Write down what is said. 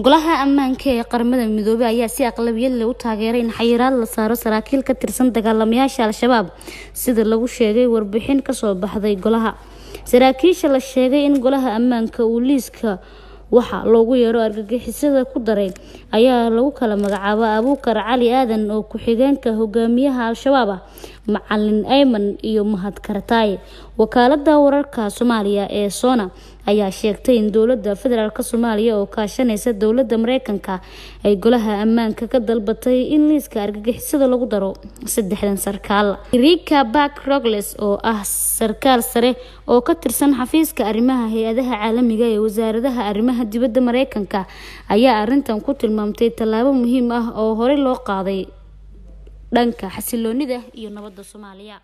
golaha ammaanka ee qaramada midoobey ayaa si aqlabiyad leh u taageeray in xayiraad la saaro saraakiil ka tirsan dagaalamayaasha al-shabaab sida lagu sheegay warbixin kasoo baxday golaha saraakiisha la sheegay in golaha ammaanka uu liiska waxa loogu yeero argagixisada ku daray ayaa lagu kala magacaaba abuukar cali aadan oo ku-xigeenka hogaamiyaha al-shabaab ah macalin ayman iyo mahad kartaaye wakaalada wararka soomaaliya ee sona ayaa sheegtay in dowlada federaalk soomaaliya oo kaashanaysa dowladda mareykanka ay golaha ammaanka ka dalbatay in liiska argagixisada lagu daro saddexdan sarkaal rika back rogles oo ah sarkaal sare oo ka tirsan xafiiska arrimaha hay-adaha caalamiga ee wasaaradaha arrimaha dibadda mareykanka ayaa arintan ku tilmaamtay tallaabo muhiim ah oo horey loo qaaday dhanka xasiloonida iyo nabadda soomaaliya